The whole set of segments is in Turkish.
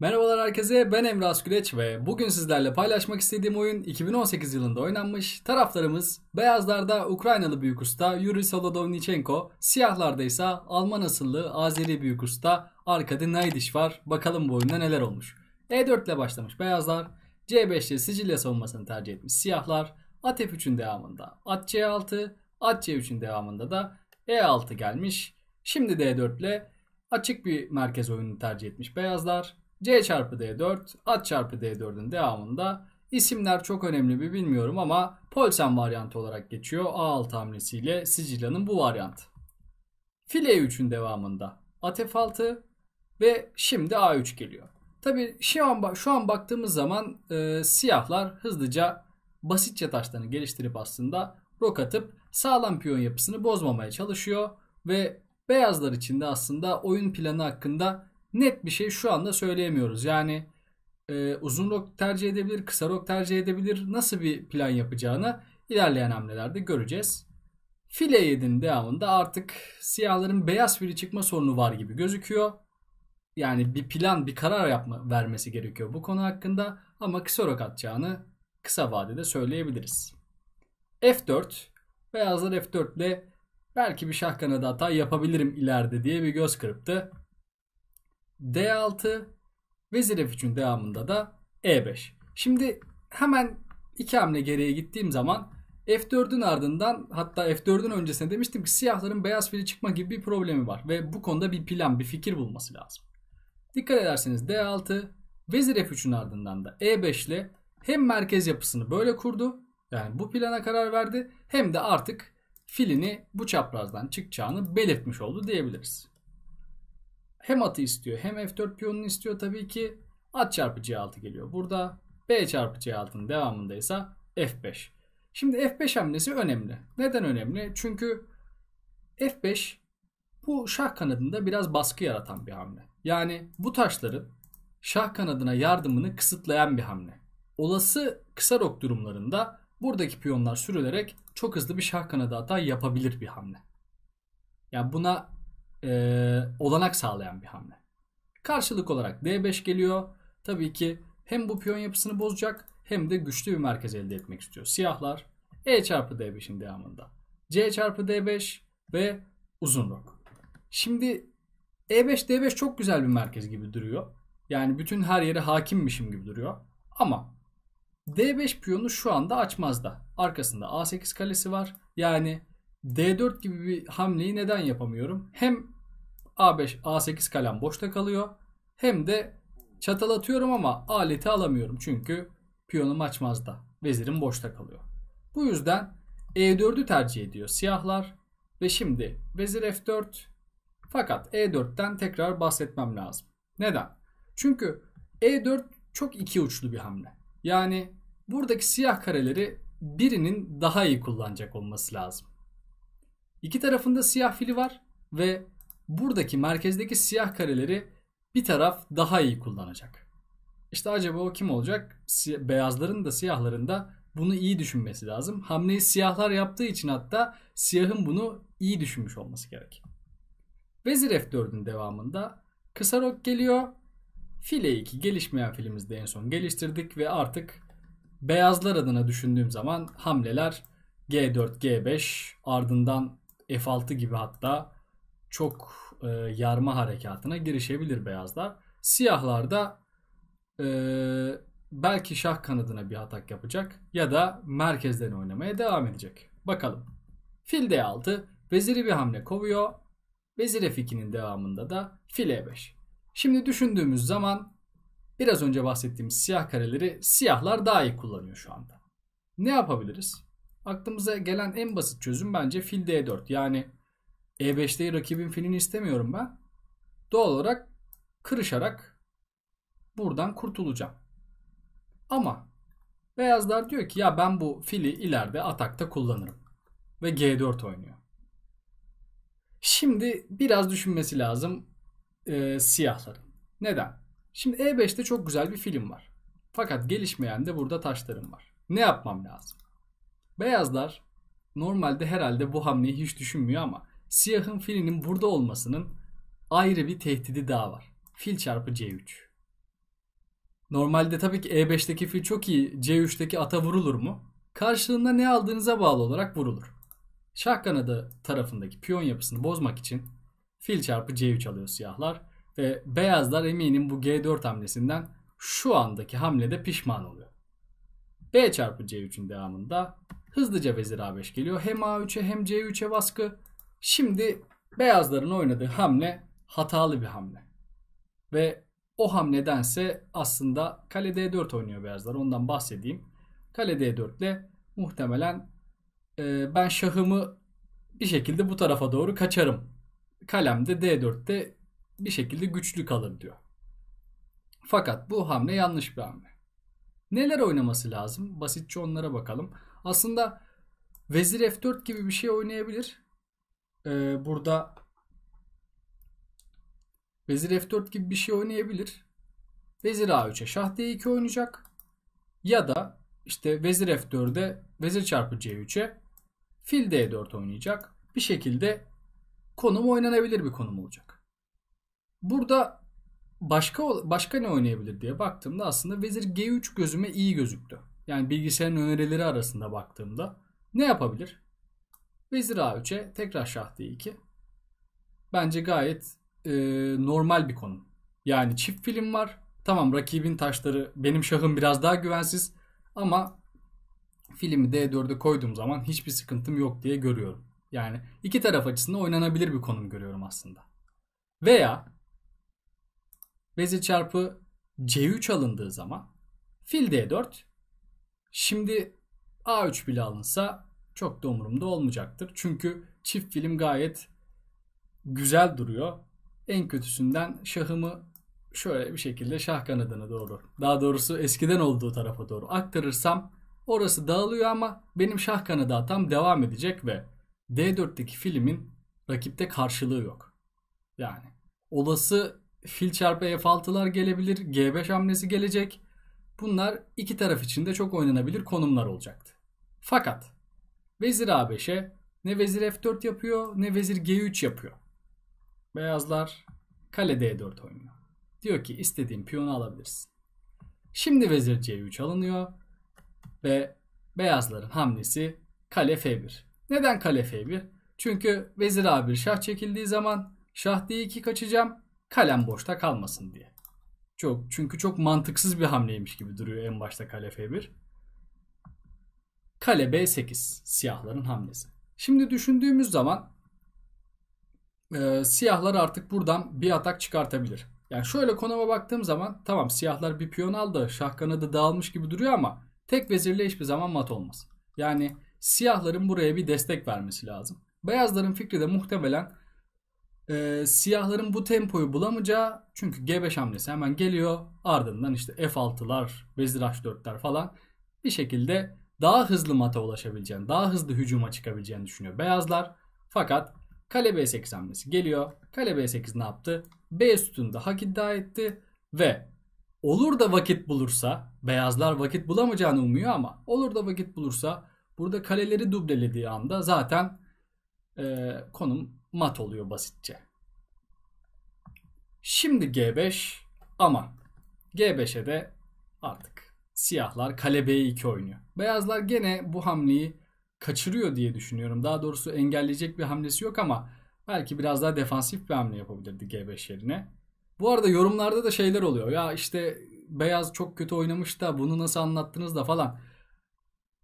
Merhabalar herkese ben Emre Asküleç ve bugün sizlerle paylaşmak istediğim oyun 2018 yılında oynanmış. Taraflarımız beyazlarda Ukraynalı büyük usta Yuri Solodovnichenko, siyahlarda ise Alman asıllı Azeri büyük usta Arkady Naidiş var. Bakalım bu oyunda neler olmuş. E4 ile başlamış beyazlar, c 5 ile Sicilya savunmasını tercih etmiş siyahlar, At F3'ün devamında At C6, At C3'ün devamında da E6 gelmiş. Şimdi D4 ile açık bir merkez oyunu tercih etmiş beyazlar. C çarpı D4, at çarpı D4'ün devamında isimler çok önemli mi bilmiyorum ama Polsen varyantı olarak geçiyor. A6 hamlesiyle Sicilya'nın bu varyantı. File 3'ün devamında at F6 ve şimdi A3 geliyor. Tabi şu an, şu an baktığımız zaman e, siyahlar hızlıca basitçe taşlarını geliştirip aslında rok atıp sağlam piyon yapısını bozmamaya çalışıyor ve beyazlar için de aslında oyun planı hakkında net bir şey şu anda söyleyemiyoruz. Yani e, uzun rok tercih edebilir, kısa rok tercih edebilir. Nasıl bir plan yapacağını ilerleyen hamlelerde göreceğiz. File 7'nin devamında artık siyahların beyaz fili çıkma sorunu var gibi gözüküyor. Yani bir plan, bir karar yapma vermesi gerekiyor bu konu hakkında ama kısa rok atacağını kısa vadede söyleyebiliriz. F4, beyazlar F4 ile belki bir şah kanadı hata yapabilirim ileride diye bir göz kırptı. D6 vezir F3'ün devamında da E5. Şimdi hemen iki hamle geriye gittiğim zaman F4'ün ardından hatta F4'ün öncesine demiştim ki siyahların beyaz fili çıkma gibi bir problemi var. Ve bu konuda bir plan, bir fikir bulması lazım. Dikkat ederseniz D6, vezir F3'ün ardından da E5 ile hem merkez yapısını böyle kurdu. Yani bu plana karar verdi. Hem de artık filini bu çaprazdan çıkacağını belirtmiş oldu diyebiliriz hem atı istiyor hem F4 piyonunu istiyor tabii ki at çarpı C6 geliyor. Burada B çarpı C6'nın devamında ise F5. Şimdi F5 hamlesi önemli. Neden önemli? Çünkü F5 bu şah kanadında biraz baskı yaratan bir hamle. Yani bu taşların şah kanadına yardımını kısıtlayan bir hamle. Olası kısa rok durumlarında buradaki piyonlar sürülerek çok hızlı bir şah kanadı hata yapabilir bir hamle. Yani buna e, olanak sağlayan bir hamle. Karşılık olarak D5 geliyor. Tabii ki hem bu piyon yapısını bozacak hem de güçlü bir merkez elde etmek istiyor. Siyahlar E çarpı D5'in devamında. C çarpı D5 ve uzun rok. Şimdi E5 D5 çok güzel bir merkez gibi duruyor. Yani bütün her yere hakimmişim gibi duruyor. Ama D5 piyonu şu anda açmazda. Arkasında A8 kalesi var. Yani D4 gibi bir hamleyi neden yapamıyorum? Hem A5, A8 kalem boşta kalıyor. Hem de çatal atıyorum ama aleti alamıyorum. Çünkü piyonum açmazda. Vezirim boşta kalıyor. Bu yüzden E4'ü tercih ediyor siyahlar. Ve şimdi vezir F4. Fakat E4'ten tekrar bahsetmem lazım. Neden? Çünkü E4 çok iki uçlu bir hamle. Yani buradaki siyah kareleri birinin daha iyi kullanacak olması lazım. İki tarafında siyah fili var ve buradaki merkezdeki siyah kareleri bir taraf daha iyi kullanacak. İşte acaba o kim olacak? Beyazların da siyahların da bunu iyi düşünmesi lazım. Hamleyi siyahlar yaptığı için hatta siyahın bunu iyi düşünmüş olması gerek. Vezir F4'ün devamında kısa rok geliyor. File 2 gelişmeyen filimizde en son geliştirdik ve artık beyazlar adına düşündüğüm zaman hamleler G4, G5 ardından F6 gibi hatta çok e, yarma harekatına girişebilir beyazlar. Siyahlarda e, belki şah kanadına bir atak yapacak ya da merkezden oynamaya devam edecek. Bakalım. Fil D6 veziri bir hamle kovuyor. Vezir F2'nin devamında da fil E5. Şimdi düşündüğümüz zaman biraz önce bahsettiğimiz siyah kareleri siyahlar daha iyi kullanıyor şu anda. Ne yapabiliriz? Aklımıza gelen en basit çözüm bence fil D4. Yani E5'te rakibin filini istemiyorum ben. Doğal olarak kırışarak buradan kurtulacağım. Ama beyazlar diyor ki ya ben bu fili ileride atakta kullanırım. Ve G4 oynuyor. Şimdi biraz düşünmesi lazım e, siyahların. Neden? Şimdi E5'te çok güzel bir film var. Fakat gelişmeyen de burada taşlarım var. Ne yapmam lazım? Beyazlar normalde herhalde bu hamleyi hiç düşünmüyor ama siyahın filinin burada olmasının ayrı bir tehdidi daha var. Fil çarpı C3. Normalde tabii ki E5'teki fil çok iyi C3'teki ata vurulur mu? Karşılığında ne aldığınıza bağlı olarak vurulur. Şah kanadı tarafındaki piyon yapısını bozmak için fil çarpı C3 alıyor siyahlar. Ve beyazlar eminim bu G4 hamlesinden şu andaki hamlede pişman oluyor. B çarpı C3'ün devamında Hızlıca vezir A5 geliyor. Hem A3'e hem C3'e baskı. Şimdi beyazların oynadığı hamle hatalı bir hamle. Ve o hamledense aslında kale D4 oynuyor beyazlar. Ondan bahsedeyim. Kale D4 ile muhtemelen e, ben şahımı bir şekilde bu tarafa doğru kaçarım. Kalemde D4'te bir şekilde güçlü kalır diyor. Fakat bu hamle yanlış bir hamle. Neler oynaması lazım? Basitçe onlara bakalım. Aslında vezir f4 gibi bir şey oynayabilir. Ee, burada vezir f4 gibi bir şey oynayabilir. Vezir a3'e şah d2 oynayacak. Ya da işte vezir f4'e vezir çarpı c3'e fil d4 oynayacak. Bir şekilde konum oynanabilir bir konum olacak. Burada başka başka ne oynayabilir diye baktığımda aslında vezir g3 gözüme iyi gözüktü yani bilgisayarın önerileri arasında baktığımda ne yapabilir? Vezir A3'e tekrar şah D2. Bence gayet e, normal bir konum. Yani çift film var. Tamam rakibin taşları benim şahım biraz daha güvensiz ama filmi D4'e koyduğum zaman hiçbir sıkıntım yok diye görüyorum. Yani iki taraf açısından oynanabilir bir konum görüyorum aslında. Veya vezir çarpı C3 alındığı zaman fil D4 Şimdi A3 bile alınsa çok da umurumda olmayacaktır. Çünkü çift film gayet güzel duruyor. En kötüsünden şahımı şöyle bir şekilde şah kanadına doğru. Daha doğrusu eskiden olduğu tarafa doğru aktarırsam orası dağılıyor ama benim şah kanadı tam devam edecek ve D4'teki filmin rakipte karşılığı yok. Yani olası fil çarpı F6'lar gelebilir. G5 hamlesi gelecek. Bunlar iki taraf için de çok oynanabilir konumlar olacaktı. Fakat vezir A5'e ne vezir F4 yapıyor ne vezir G3 yapıyor. Beyazlar kale D4 oynuyor. Diyor ki istediğim piyonu alabilirsin. Şimdi vezir C3 alınıyor ve beyazların hamlesi kale F1. Neden kale F1? Çünkü vezir A1 şah çekildiği zaman şah D2 kaçacağım kalem boşta kalmasın diye. Çok. Çünkü çok mantıksız bir hamleymiş gibi duruyor en başta kale F1. Kale B8 siyahların hamlesi. Şimdi düşündüğümüz zaman e, siyahlar artık buradan bir atak çıkartabilir. Yani şöyle konuma baktığım zaman tamam siyahlar bir piyon aldı. Şah kanadı dağılmış gibi duruyor ama tek vezirle hiçbir zaman mat olmaz. Yani siyahların buraya bir destek vermesi lazım. Beyazların fikri de muhtemelen e, siyahların bu tempoyu bulamayacağı çünkü G5 hamlesi hemen geliyor. Ardından işte F6'lar, vezir H4'ler falan bir şekilde daha hızlı mata ulaşabileceğini, daha hızlı hücuma çıkabileceğini düşünüyor beyazlar. Fakat kale B8 hamlesi geliyor. Kale B8 ne yaptı? B sütununda hak iddia etti ve olur da vakit bulursa beyazlar vakit bulamayacağını umuyor ama olur da vakit bulursa burada kaleleri dublelediği anda zaten e, konum mat oluyor basitçe. Şimdi G5 ama G5'e de artık siyahlar kale B2 oynuyor. Beyazlar gene bu hamleyi kaçırıyor diye düşünüyorum. Daha doğrusu engelleyecek bir hamlesi yok ama belki biraz daha defansif bir hamle yapabilirdi G5 yerine. Bu arada yorumlarda da şeyler oluyor. Ya işte beyaz çok kötü oynamış da bunu nasıl anlattınız da falan.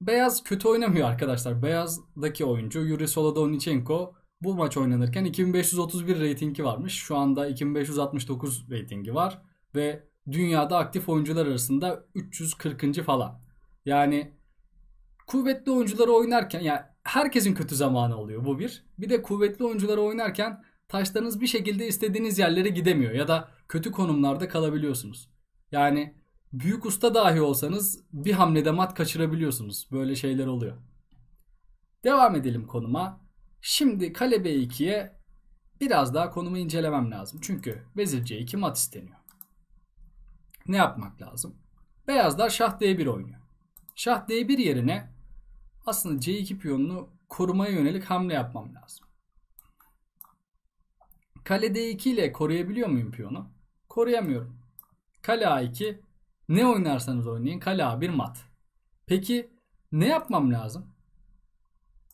Beyaz kötü oynamıyor arkadaşlar. Beyazdaki oyuncu Yuri Solodovnichenko bu maç oynanırken 2531 reytingi varmış. Şu anda 2569 reytingi var ve dünyada aktif oyuncular arasında 340. falan. Yani kuvvetli oyuncuları oynarken yani herkesin kötü zamanı oluyor bu bir. Bir de kuvvetli oyuncuları oynarken taşlarınız bir şekilde istediğiniz yerlere gidemiyor ya da kötü konumlarda kalabiliyorsunuz. Yani büyük usta dahi olsanız bir hamlede mat kaçırabiliyorsunuz. Böyle şeyler oluyor. Devam edelim konuma. Şimdi kale B2'ye biraz daha konumu incelemem lazım. Çünkü vezir C2 mat isteniyor. Ne yapmak lazım? Beyazlar şah D1 oynuyor. Şah D1 yerine aslında C2 piyonunu korumaya yönelik hamle yapmam lazım. Kale D2 ile koruyabiliyor muyum piyonu? Koruyamıyorum. Kale A2 ne oynarsanız oynayın kale A1 mat. Peki ne yapmam lazım?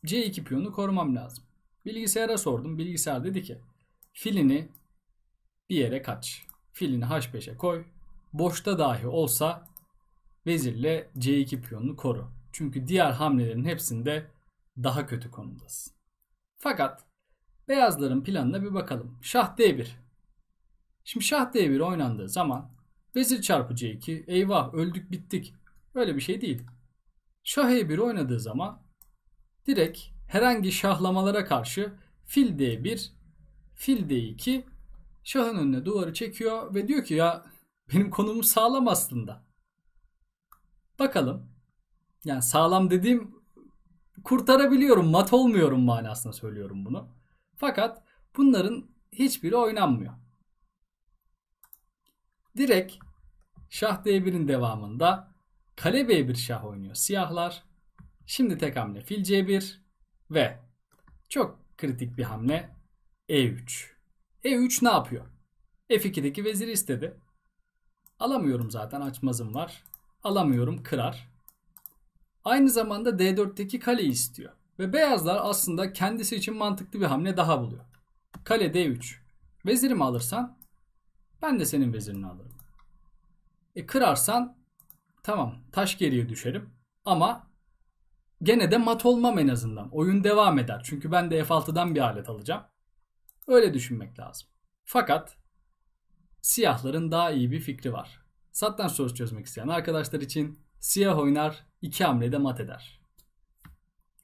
C2 piyonunu korumam lazım. Bilgisayara sordum. Bilgisayar dedi ki filini bir yere kaç. Filini H5'e koy. Boşta dahi olsa vezirle C2 piyonunu koru. Çünkü diğer hamlelerin hepsinde daha kötü konumdasın. Fakat beyazların planına bir bakalım. Şah D1. Şimdi şah D1 oynandığı zaman vezir çarpı C2 eyvah öldük bittik. Öyle bir şey değil. Şah E1 oynadığı zaman direkt herhangi şahlamalara karşı fil d1, fil d2 şahın önüne duvarı çekiyor ve diyor ki ya benim konumum sağlam aslında. Bakalım. Yani sağlam dediğim kurtarabiliyorum, mat olmuyorum manasında söylüyorum bunu. Fakat bunların hiçbiri oynanmıyor. Direkt şah d1'in devamında kale b1 şah oynuyor siyahlar. Şimdi tek hamle fil C1 ve çok kritik bir hamle E3. E3 ne yapıyor? F2'deki veziri istedi. Alamıyorum zaten açmazım var. Alamıyorum kırar. Aynı zamanda D4'teki kaleyi istiyor. Ve beyazlar aslında kendisi için mantıklı bir hamle daha buluyor. Kale D3. Vezirimi alırsan ben de senin vezirini alırım. E kırarsan tamam taş geriye düşerim ama gene de mat olmam en azından. Oyun devam eder. Çünkü ben de F6'dan bir alet alacağım. Öyle düşünmek lazım. Fakat siyahların daha iyi bir fikri var. Satranç sorusu çözmek isteyen arkadaşlar için siyah oynar, iki hamlede mat eder.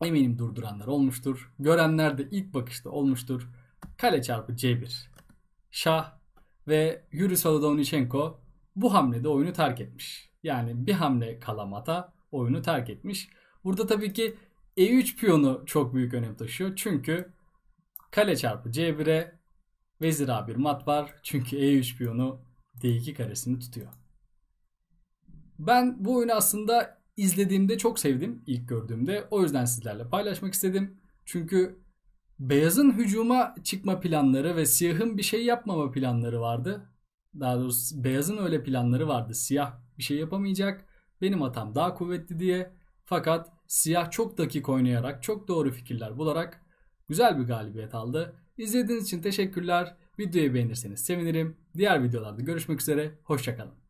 Eminim durduranlar olmuştur. Görenler de ilk bakışta olmuştur. Kale çarpı C1. Şah ve Yuri Solodovnichenko bu hamlede oyunu terk etmiş. Yani bir hamle kala mata oyunu terk etmiş. Burada tabii ki E3 piyonu çok büyük önem taşıyor. Çünkü kale çarpı C1'e vezir A1 mat var. Çünkü E3 piyonu D2 karesini tutuyor. Ben bu oyunu aslında izlediğimde çok sevdim ilk gördüğümde. O yüzden sizlerle paylaşmak istedim. Çünkü beyazın hücuma çıkma planları ve siyahın bir şey yapmama planları vardı. Daha doğrusu beyazın öyle planları vardı. Siyah bir şey yapamayacak. Benim hatam daha kuvvetli diye. Fakat siyah çok dakik oynayarak çok doğru fikirler bularak güzel bir galibiyet aldı. İzlediğiniz için teşekkürler. Videoyu beğenirseniz sevinirim. Diğer videolarda görüşmek üzere. Hoşçakalın.